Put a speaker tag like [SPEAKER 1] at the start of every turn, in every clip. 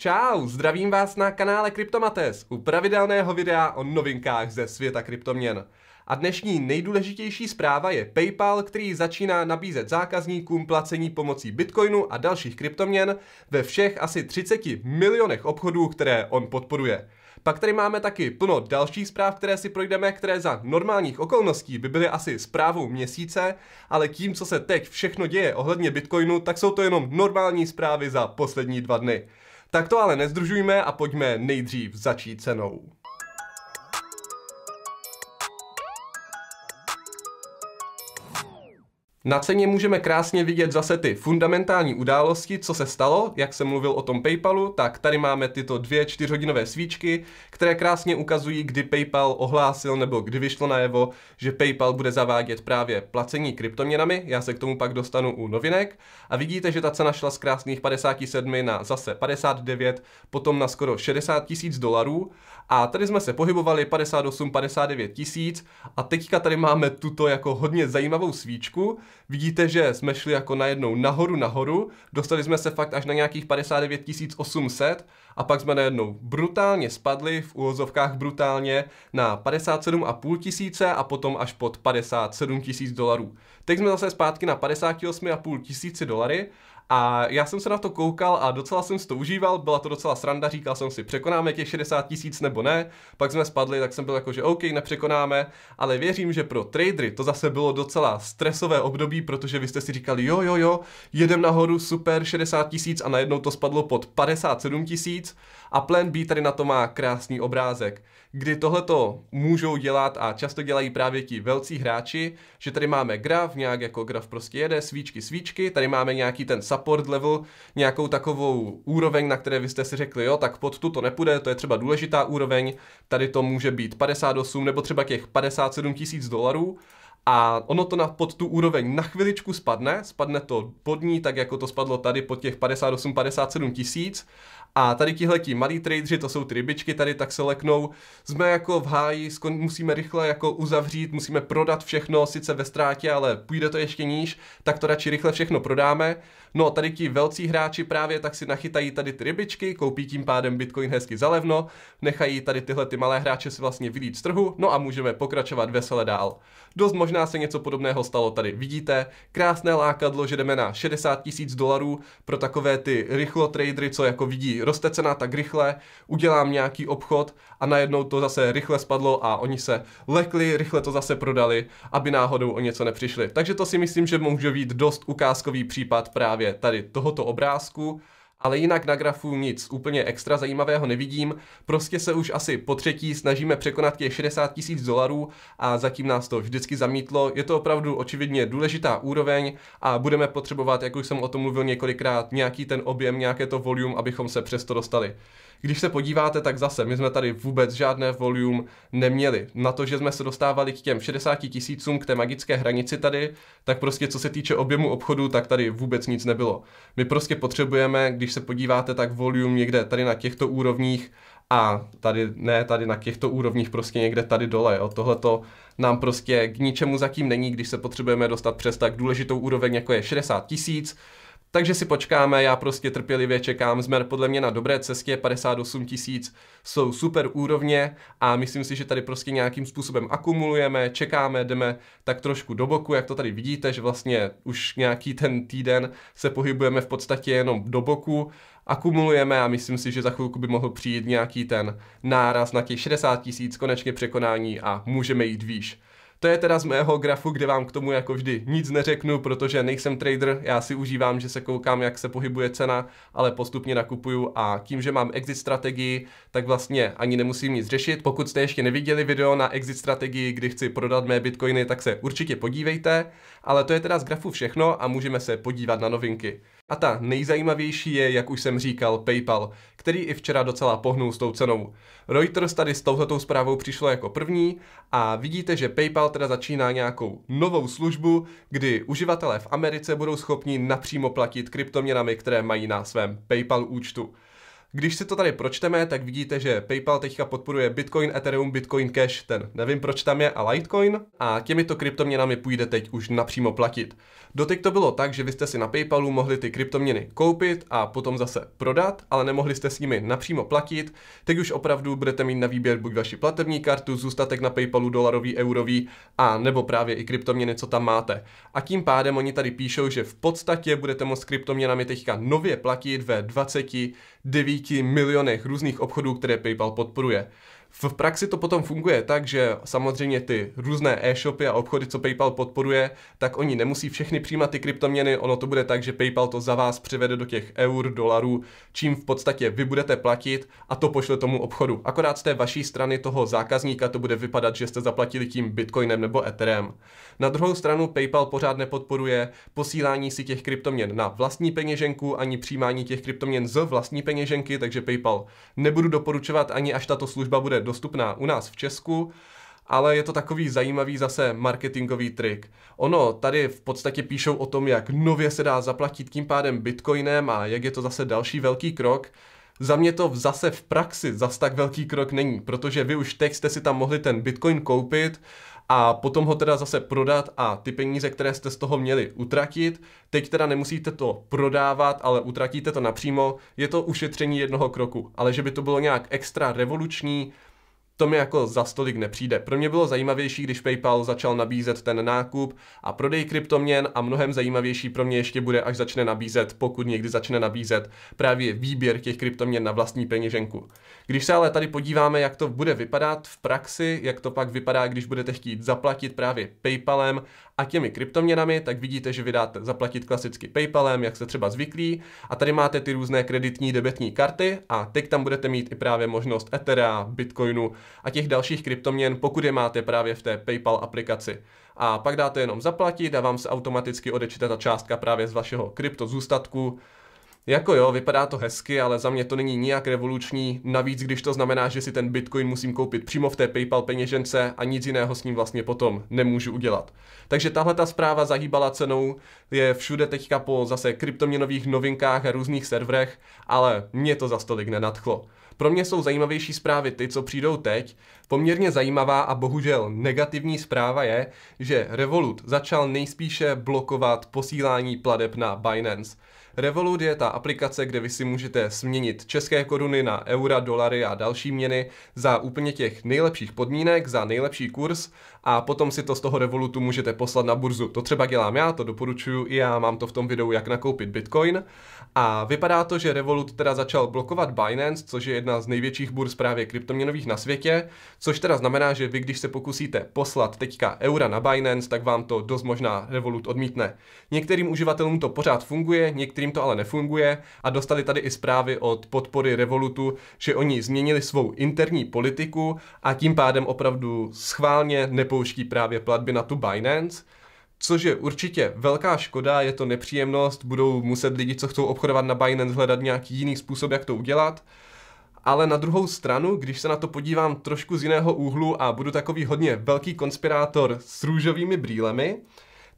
[SPEAKER 1] Čau, zdravím vás na kanále Kryptomates u pravidelného videa o novinkách ze světa kryptoměn. A dnešní nejdůležitější zpráva je PayPal, který začíná nabízet zákazníkům placení pomocí Bitcoinu a dalších kryptoměn ve všech asi 30 milionech obchodů, které on podporuje. Pak tady máme taky plno dalších zpráv, které si projdeme, které za normálních okolností by byly asi zprávou měsíce, ale tím, co se teď všechno děje ohledně Bitcoinu, tak jsou to jenom normální zprávy za poslední dva dny. Tak to ale nezdružujme a pojďme nejdřív začít cenou. Na ceně můžeme krásně vidět zase ty fundamentální události, co se stalo, jak jsem mluvil o tom PayPalu, tak tady máme tyto dvě čtyřhodinové svíčky, které krásně ukazují, kdy PayPal ohlásil nebo kdy vyšlo najevo, že PayPal bude zavádět právě placení kryptoměnami, já se k tomu pak dostanu u novinek a vidíte, že ta cena šla z krásných 57 na zase 59, potom na skoro 60 tisíc dolarů a tady jsme se pohybovali 58-59 tisíc a teďka tady máme tuto jako hodně zajímavou svíčku, Vidíte, že jsme šli jako najednou nahoru, nahoru, dostali jsme se fakt až na nějakých 59 800 a pak jsme najednou brutálně spadli, v úvozovkách brutálně, na 57,5 tisíce a potom až pod 57 tisíc dolarů. Teď jsme zase zpátky na 58,5 tisíci dolary a já jsem se na to koukal a docela jsem si to užíval, byla to docela sranda, říkal jsem si, překonáme těch 60 tisíc nebo ne, pak jsme spadli, tak jsem byl jako, že OK, nepřekonáme, ale věřím, že pro tradery to zase bylo docela stresové období, protože vy jste si říkali, jo, jo, jo, jedem nahoru, super, 60 tisíc a najednou to spadlo pod 57 tisíc a Plan B tady na to má krásný obrázek, kdy tohleto můžou dělat a často dělají právě ti velcí hráči, že tady máme graf, nějak jako graf prostě jede, svíčky, svíčky, tady máme nějaký ten support level nějakou takovou úroveň, na které vy jste si řekli, jo, tak pod tuto nepůjde, to je třeba důležitá úroveň, tady to může být 58 nebo třeba těch 57 tisíc dolarů a ono to na, pod tu úroveň na chviličku spadne, spadne to pod ní, tak jako to spadlo tady pod těch 58-57 tisíc a tady ti malí tradeři, to jsou ty rybičky tady, tak se leknou. Jsme jako v háji, musíme rychle jako uzavřít, musíme prodat všechno, sice ve ztrátě, ale půjde to ještě níž, tak to radši rychle všechno prodáme. No tady ti velcí hráči právě tak si nachytají tady ty rybičky, koupí tím pádem Bitcoin hezky zalevno, nechají tady tyhle ty malé hráče si vlastně vylít z trhu, no a můžeme pokračovat vesele dál. Dost možná se něco podobného stalo tady. Vidíte, krásné lákadlo, že jdeme na 60 tisíc dolarů pro takové ty rychlo tradery, co jako vidí roste cena tak rychle, udělám nějaký obchod a najednou to zase rychle spadlo a oni se lekli, rychle to zase prodali, aby náhodou o něco nepřišli. Takže to si myslím, že může být dost ukázkový případ právě tady tohoto obrázku ale jinak na grafu nic úplně extra zajímavého nevidím. Prostě se už asi po třetí snažíme překonat těch 60 tisíc dolarů a zatím nás to vždycky zamítlo. Je to opravdu očividně důležitá úroveň a budeme potřebovat, jak už jsem o tom mluvil několikrát, nějaký ten objem, nějaké to volume, abychom se přesto dostali. Když se podíváte, tak zase my jsme tady vůbec žádné volume neměli. Na to, že jsme se dostávali k těm 60 tisícům, k té magické hranici tady, tak prostě co se týče objemu obchodu, tak tady vůbec nic nebylo. My prostě potřebujeme, když se podíváte, tak volume někde tady na těchto úrovních a tady ne, tady na těchto úrovních prostě někde tady dole. Jo. Tohleto to nám prostě k ničemu zatím není, když se potřebujeme dostat přes tak důležitou úroveň, jako je 60 tisíc, takže si počkáme, já prostě trpělivě čekám, jsme podle mě na dobré cestě, 58 tisíc jsou super úrovně a myslím si, že tady prostě nějakým způsobem akumulujeme, čekáme, jdeme tak trošku do boku, jak to tady vidíte, že vlastně už nějaký ten týden se pohybujeme v podstatě jenom do boku, akumulujeme a myslím si, že za chvilku by mohl přijít nějaký ten náraz na těch 60 tisíc, konečně překonání a můžeme jít výš. To je teda z mého grafu, kde vám k tomu jako vždy nic neřeknu, protože nejsem trader, já si užívám, že se koukám, jak se pohybuje cena, ale postupně nakupuju a tím, že mám exit strategii, tak vlastně ani nemusím nic řešit. Pokud jste ještě neviděli video na exit strategii, kdy chci prodat mé bitcoiny, tak se určitě podívejte, ale to je teda z grafu všechno a můžeme se podívat na novinky. A ta nejzajímavější je, jak už jsem říkal, PayPal, který i včera docela pohnul s tou cenou. Reuters tady s touhletou zprávou přišlo jako první a vidíte, že PayPal teda začíná nějakou novou službu, kdy uživatelé v Americe budou schopni napřímo platit kryptoměnami, které mají na svém PayPal účtu. Když si to tady pročteme, tak vidíte, že PayPal teďka podporuje Bitcoin, Ethereum, Bitcoin Cash, ten nevím proč tam je, a Litecoin. A těmito kryptoměnami půjde teď už napřímo platit. Doteď to bylo tak, že vy jste si na PayPalu mohli ty kryptoměny koupit a potom zase prodat, ale nemohli jste s nimi napřímo platit. Teď už opravdu budete mít na výběr buď vaši platební kartu, zůstatek na PayPalu dolarový, eurový a nebo právě i kryptoměny, co tam máte. A tím pádem oni tady píšou, že v podstatě budete moct kryptoměnami teďka nově platit ve 29 10 milionech různých obchodů, které PayPal podporuje. V praxi to potom funguje tak, že samozřejmě ty různé e-shopy a obchody, co PayPal podporuje, tak oni nemusí všechny přijímat ty kryptoměny, ono to bude tak, že PayPal to za vás přivede do těch eur, dolarů, čím v podstatě vy budete platit a to pošle tomu obchodu. Akorát z té vaší strany toho zákazníka to bude vypadat, že jste zaplatili tím Bitcoinem nebo Etherem. Na druhou stranu PayPal pořád nepodporuje posílání si těch kryptoměn na vlastní peněženku ani přijímání těch kryptoměn z vlastní peněženky, takže PayPal nebudu doporučovat ani až tato služba bude dostupná u nás v Česku, ale je to takový zajímavý zase marketingový trik. Ono tady v podstatě píšou o tom, jak nově se dá zaplatit tím pádem bitcoinem a jak je to zase další velký krok, za mě to zase v praxi zas tak velký krok není, protože vy už teď jste si tam mohli ten bitcoin koupit a potom ho teda zase prodat a ty peníze, které jste z toho měli utratit, teď teda nemusíte to prodávat, ale utratíte to napřímo, je to ušetření jednoho kroku, ale že by to bylo nějak extra revoluční, to mi jako za stolik nepřijde. Pro mě bylo zajímavější, když PayPal začal nabízet ten nákup a prodej kryptoměn a mnohem zajímavější pro mě ještě bude, až začne nabízet, pokud někdy začne nabízet právě výběr těch kryptoměn na vlastní peněženku. Když se ale tady podíváme, jak to bude vypadat v praxi, jak to pak vypadá, když budete chtít zaplatit právě PayPalem a těmi kryptoměnami, tak vidíte, že vydáte zaplatit klasicky PayPalem, jak se třeba zvyklí. A tady máte ty různé kreditní debetní karty a teď tam budete mít i právě možnost Ethera, Bitcoinu a těch dalších kryptoměn, pokud je máte právě v té PayPal aplikaci. A pak dáte jenom zaplatit a vám se automaticky odečte ta částka právě z vašeho kryptozůstatku. Jako jo, vypadá to hezky, ale za mě to není nijak revoluční, navíc když to znamená, že si ten Bitcoin musím koupit přímo v té PayPal peněžence a nic jiného s ním vlastně potom nemůžu udělat. Takže tahle ta zpráva zahýbala cenou, je všude teďka po zase kryptoměnových novinkách a různých serverech, ale mě to za stolik nenadchlo. Pro mě jsou zajímavější zprávy ty, co přijdou teď. Poměrně zajímavá a bohužel negativní zpráva je, že Revolut začal nejspíše blokovat posílání pladeb na Binance. Revolut je ta aplikace, kde vy si můžete směnit české koruny na eura, dolary a další měny za úplně těch nejlepších podmínek, za nejlepší kurz a potom si to z toho Revolutu můžete poslat na burzu. To třeba dělám já, to doporučuju i já, mám to v tom videu, jak nakoupit Bitcoin. A vypadá to, že Revolut teda začal blokovat Binance, což je jedna z největších burz právě kryptoměnových na světě, což teda znamená, že vy, když se pokusíte poslat teďka eura na Binance, tak vám to dost možná Revolut odmítne. Některým uživatelům to pořád funguje, některým kterým to ale nefunguje a dostali tady i zprávy od podpory Revolutu, že oni změnili svou interní politiku a tím pádem opravdu schválně nepouští právě platby na tu Binance, což je určitě velká škoda, je to nepříjemnost, budou muset lidi, co chcou obchodovat na Binance, hledat nějaký jiný způsob, jak to udělat. Ale na druhou stranu, když se na to podívám trošku z jiného úhlu a budu takový hodně velký konspirátor s růžovými brýlemi,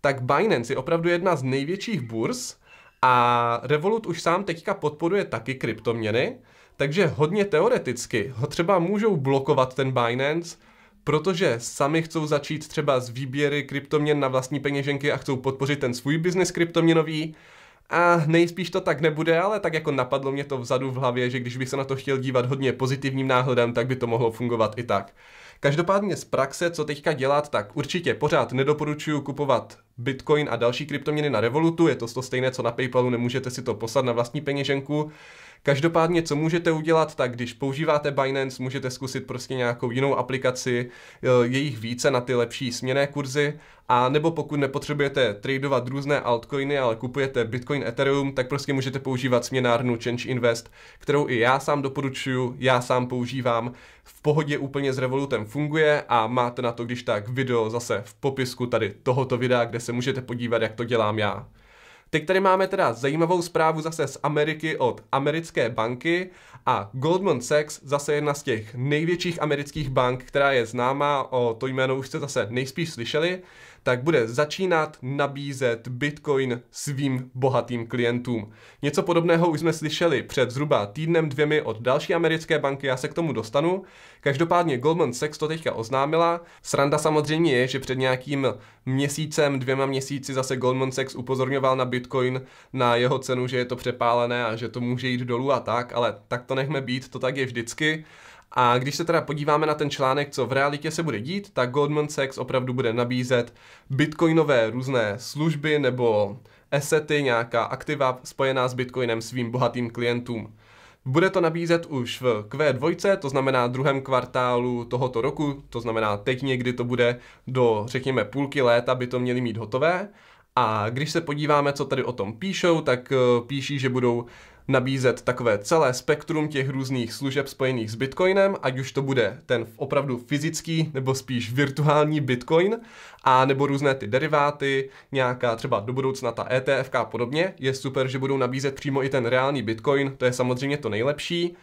[SPEAKER 1] tak Binance je opravdu jedna z největších burz, a Revolut už sám teďka podporuje taky kryptoměny, takže hodně teoreticky ho třeba můžou blokovat ten Binance, protože sami chcou začít třeba s výběry kryptoměn na vlastní peněženky a chcou podpořit ten svůj biznis kryptoměnový. A nejspíš to tak nebude, ale tak jako napadlo mě to vzadu v hlavě, že když bych se na to chtěl dívat hodně pozitivním náhledem, tak by to mohlo fungovat i tak. Každopádně z praxe, co teďka dělat, tak určitě pořád nedoporučuju kupovat Bitcoin a další kryptoměny na Revolutu, je to to stejné, co na PayPalu, nemůžete si to poslat na vlastní peněženku. Každopádně, co můžete udělat, tak když používáte Binance, můžete zkusit prostě nějakou jinou aplikaci, eh, jejich více na ty lepší směné kurzy, a nebo pokud nepotřebujete tradovat různé altcoiny, ale kupujete Bitcoin, Ethereum, tak prostě můžete používat směnárnu Change Invest, kterou i já sám doporučuju, já sám používám. V pohodě úplně s Revolutem funguje a máte na to, když tak video zase v popisku tady tohoto videa, kde se můžete podívat, jak to dělám já. Teď tady máme teda zajímavou zprávu zase z Ameriky od americké banky a Goldman Sachs, zase jedna z těch největších amerických bank, která je známá, o to jméno už jste zase nejspíš slyšeli, tak bude začínat nabízet Bitcoin svým bohatým klientům. Něco podobného už jsme slyšeli před zhruba týdnem dvěmi od další americké banky, já se k tomu dostanu. Každopádně Goldman Sachs to teďka oznámila. Sranda samozřejmě je, že před nějakým měsícem, dvěma měsíci zase Goldman Sachs upozorňoval na Bitcoin, na jeho cenu, že je to přepálené a že to může jít dolů a tak, ale tak to nechme být, to tak je vždycky. A když se teda podíváme na ten článek, co v realitě se bude dít, tak Goldman Sachs opravdu bude nabízet bitcoinové různé služby nebo assety, nějaká aktiva spojená s bitcoinem svým bohatým klientům. Bude to nabízet už v Q2, to znamená druhém kvartálu tohoto roku, to znamená teď někdy to bude do, řekněme, půlky léta by to měli mít hotové. A když se podíváme, co tady o tom píšou, tak eh, píší, že budou nabízet takové celé spektrum těch různých služeb spojených s Bitcoinem, ať už to bude ten opravdu fyzický nebo spíš virtuální Bitcoin, a nebo různé ty deriváty, nějaká třeba do budoucna ta ETF a podobně. Je super, že budou nabízet přímo i ten reálný Bitcoin, to je samozřejmě to nejlepší.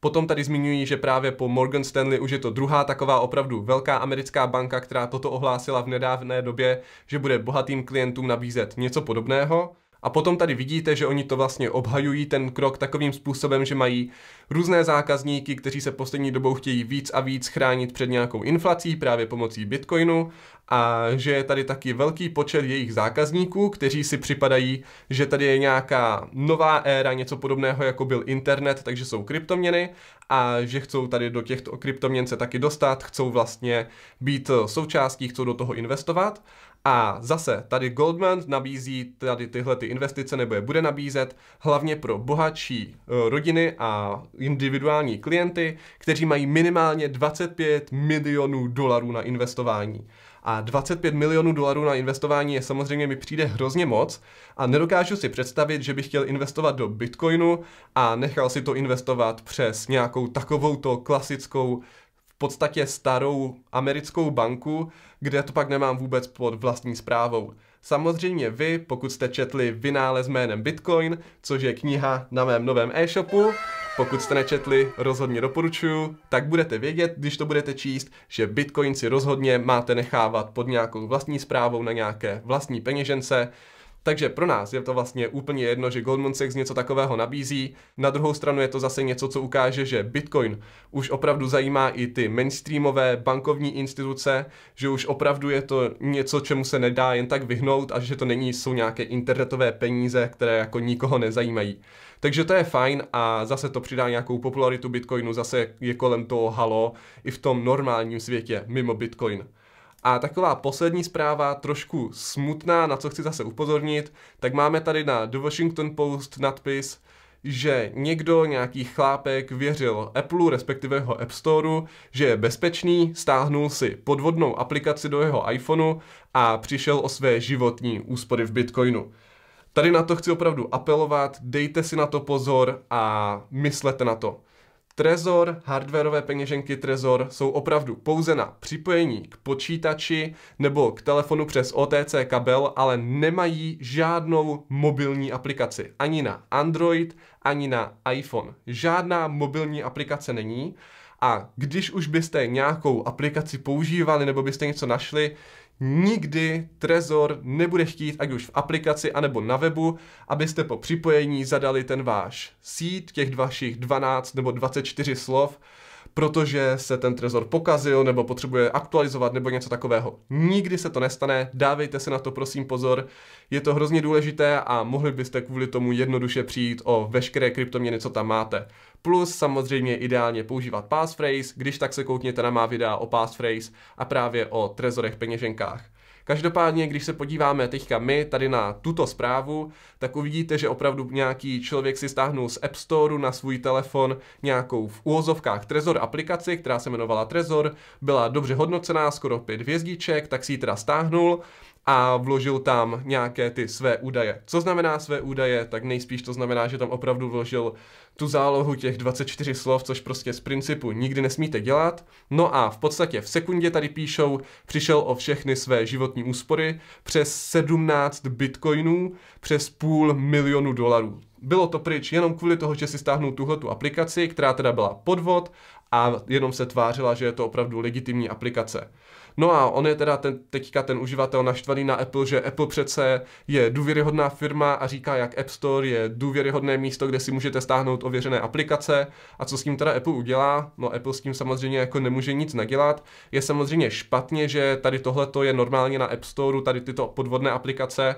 [SPEAKER 1] Potom tady zmiňují, že právě po Morgan Stanley už je to druhá taková opravdu velká americká banka, která toto ohlásila v nedávné době, že bude bohatým klientům nabízet něco podobného. A potom tady vidíte, že oni to vlastně obhajují ten krok takovým způsobem, že mají různé zákazníky, kteří se poslední dobou chtějí víc a víc chránit před nějakou inflací právě pomocí Bitcoinu a že je tady taky velký počet jejich zákazníků, kteří si připadají, že tady je nějaká nová éra, něco podobného jako byl internet, takže jsou kryptoměny a že chcou tady do těchto kryptoměn se taky dostat, chcou vlastně být součástí, chcou do toho investovat a zase tady Goldman nabízí tady tyhle ty investice nebo je bude nabízet hlavně pro bohatší eh, rodiny a individuální klienty, kteří mají minimálně 25 milionů dolarů na investování. A 25 milionů dolarů na investování je samozřejmě mi přijde hrozně moc a nedokážu si představit, že bych chtěl investovat do Bitcoinu a nechal si to investovat přes nějakou takovouto klasickou podstatě starou americkou banku, kde to pak nemám vůbec pod vlastní zprávou. Samozřejmě vy, pokud jste četli vynález jménem Bitcoin, což je kniha na mém novém e-shopu, pokud jste nečetli, rozhodně doporučuju, tak budete vědět, když to budete číst, že Bitcoin si rozhodně máte nechávat pod nějakou vlastní zprávou na nějaké vlastní peněžence, takže pro nás je to vlastně úplně jedno, že Goldman Sachs něco takového nabízí. Na druhou stranu je to zase něco, co ukáže, že Bitcoin už opravdu zajímá i ty mainstreamové bankovní instituce, že už opravdu je to něco, čemu se nedá jen tak vyhnout a že to není, jsou nějaké internetové peníze, které jako nikoho nezajímají. Takže to je fajn a zase to přidá nějakou popularitu Bitcoinu, zase je kolem toho halo i v tom normálním světě mimo Bitcoin. A taková poslední zpráva, trošku smutná, na co chci zase upozornit, tak máme tady na The Washington Post nadpis, že někdo, nějaký chlápek, věřil Apple, respektive jeho App Storeu, že je bezpečný, stáhnul si podvodnou aplikaci do jeho iPhoneu a přišel o své životní úspory v Bitcoinu. Tady na to chci opravdu apelovat, dejte si na to pozor a myslete na to. Trezor, hardwareové peněženky Trezor jsou opravdu pouze na připojení k počítači nebo k telefonu přes OTC kabel, ale nemají žádnou mobilní aplikaci. Ani na Android, ani na iPhone. Žádná mobilní aplikace není. A když už byste nějakou aplikaci používali nebo byste něco našli, nikdy Trezor nebude chtít, ať už v aplikaci anebo na webu, abyste po připojení zadali ten váš seed, těch vašich 12 nebo 24 slov, protože se ten trezor pokazil nebo potřebuje aktualizovat nebo něco takového. Nikdy se to nestane, dávejte se na to prosím pozor, je to hrozně důležité a mohli byste kvůli tomu jednoduše přijít o veškeré kryptoměny, co tam máte. Plus samozřejmě ideálně používat passphrase, když tak se koukněte na má videa o passphrase a právě o trezorech peněženkách. Každopádně, když se podíváme teďka my tady na tuto zprávu, tak uvidíte, že opravdu nějaký člověk si stáhnul z App Store na svůj telefon nějakou v úvozovkách Trezor aplikaci, která se jmenovala Trezor, byla dobře hodnocená, skoro pět hvězdiček, tak si ji teda stáhnul a vložil tam nějaké ty své údaje. Co znamená své údaje? Tak nejspíš to znamená, že tam opravdu vložil tu zálohu těch 24 slov, což prostě z principu nikdy nesmíte dělat. No a v podstatě v sekundě tady píšou, přišel o všechny své životní úspory přes 17 bitcoinů, přes půl milionu dolarů. Bylo to pryč jenom kvůli toho, že si stáhnul tuhletu aplikaci, která teda byla podvod a jenom se tvářila, že je to opravdu legitimní aplikace. No a on je teda ten, teďka ten uživatel naštvaný na Apple, že Apple přece je důvěryhodná firma a říká, jak App Store je důvěryhodné místo, kde si můžete stáhnout ověřené aplikace. A co s tím teda Apple udělá? No Apple s tím samozřejmě jako nemůže nic nadělat. Je samozřejmě špatně, že tady tohleto je normálně na App Store, tady tyto podvodné aplikace,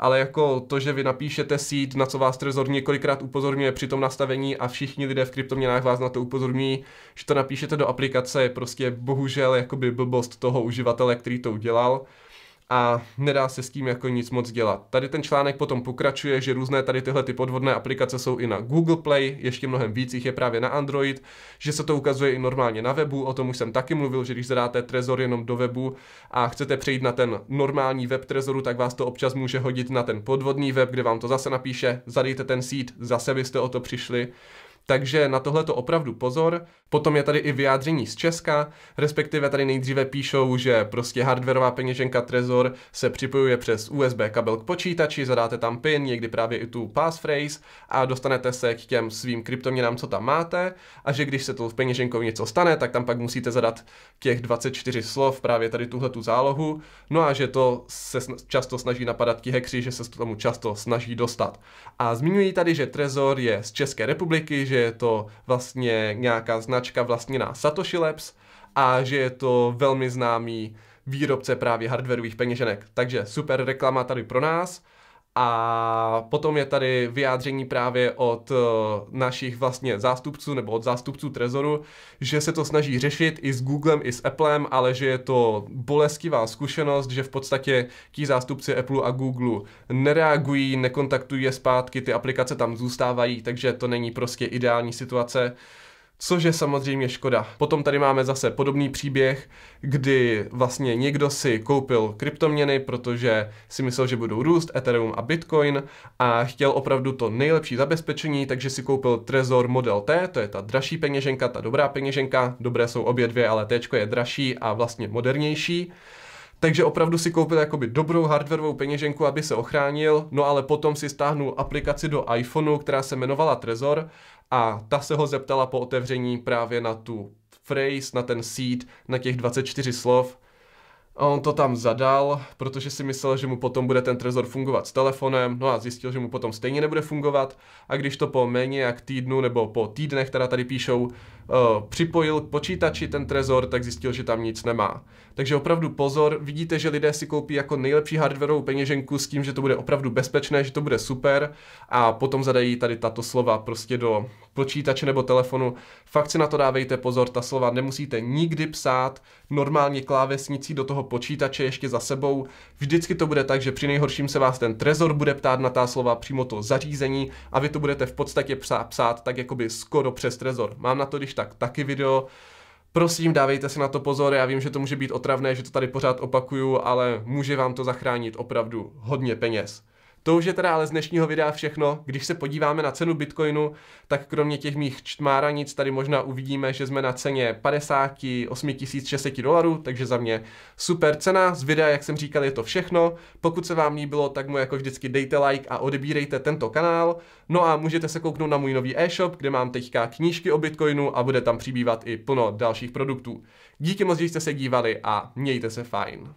[SPEAKER 1] ale jako to, že vy napíšete seed, na co vás Trezor několikrát upozorňuje při tom nastavení a všichni lidé v kryptoměnách vás na to upozorňují, že to napíšete do aplikace, je prostě bohužel jakoby blbost toho uživatele, který to udělal a nedá se s tím jako nic moc dělat. Tady ten článek potom pokračuje, že různé tady tyhle ty podvodné aplikace jsou i na Google Play, ještě mnohem víc jich je právě na Android, že se to ukazuje i normálně na webu, o tom už jsem taky mluvil, že když zadáte Trezor jenom do webu a chcete přejít na ten normální web Trezoru, tak vás to občas může hodit na ten podvodný web, kde vám to zase napíše, zadejte ten seed, zase byste o to přišli. Takže na tohle to opravdu pozor. Potom je tady i vyjádření z Česka, respektive tady nejdříve píšou, že prostě hardwareová peněženka Trezor se připojuje přes USB kabel k počítači, zadáte tam PIN, někdy právě i tu passphrase a dostanete se k těm svým kryptoměnám, co tam máte a že když se to v peněženkou něco stane, tak tam pak musíte zadat těch 24 slov právě tady tuhle tu zálohu, no a že to se často snaží napadat ti hekři, že se tomu často snaží dostat. A zmiňují tady, že Trezor je z České republiky, že je to vlastně nějaká značka vlastněná Satoshi Labs a že je to velmi známý výrobce právě hardwareových peněženek. Takže super reklama tady pro nás a potom je tady vyjádření právě od eh, našich vlastně zástupců nebo od zástupců Trezoru, že se to snaží řešit i s Googlem, i s Applem, ale že je to bolestivá zkušenost, že v podstatě ti zástupci Apple a Google nereagují, nekontaktují je zpátky, ty aplikace tam zůstávají, takže to není prostě ideální situace což je samozřejmě škoda. Potom tady máme zase podobný příběh, kdy vlastně někdo si koupil kryptoměny, protože si myslel, že budou růst Ethereum a Bitcoin a chtěl opravdu to nejlepší zabezpečení, takže si koupil Trezor Model T, to je ta dražší peněženka, ta dobrá peněženka, dobré jsou obě dvě, ale T je dražší a vlastně modernější. Takže opravdu si koupil jakoby dobrou hardwareovou peněženku, aby se ochránil, no ale potom si stáhnul aplikaci do iPhoneu, která se jmenovala Trezor a ta se ho zeptala po otevření právě na tu phrase, na ten seed, na těch 24 slov. A on to tam zadal, protože si myslel, že mu potom bude ten trezor fungovat s telefonem, no a zjistil, že mu potom stejně nebude fungovat a když to po méně jak týdnu nebo po týdnech, která tady píšou, uh, připojil k počítači ten trezor, tak zjistil, že tam nic nemá. Takže opravdu pozor, vidíte, že lidé si koupí jako nejlepší hardwareovou peněženku s tím, že to bude opravdu bezpečné, že to bude super a potom zadají tady tato slova prostě do počítače nebo telefonu. Fakt si na to dávejte pozor, ta slova nemusíte nikdy psát normálně klávesnicí do toho počítače ještě za sebou. Vždycky to bude tak, že při nejhorším se vás ten trezor bude ptát na ta slova přímo to zařízení a vy to budete v podstatě psát, psát tak jakoby skoro přes trezor. Mám na to když tak taky video, Prosím, dávejte si na to pozor, já vím, že to může být otravné, že to tady pořád opakuju, ale může vám to zachránit opravdu hodně peněz. To už je teda ale z dnešního videa všechno. Když se podíváme na cenu Bitcoinu, tak kromě těch mých čtmáranic tady možná uvidíme, že jsme na ceně 58 600 dolarů, takže za mě super cena. Z videa, jak jsem říkal, je to všechno. Pokud se vám líbilo, tak mu jako vždycky dejte like a odebírejte tento kanál. No a můžete se kouknout na můj nový e-shop, kde mám teďka knížky o Bitcoinu a bude tam přibývat i plno dalších produktů. Díky moc, že jste se dívali a mějte se fajn.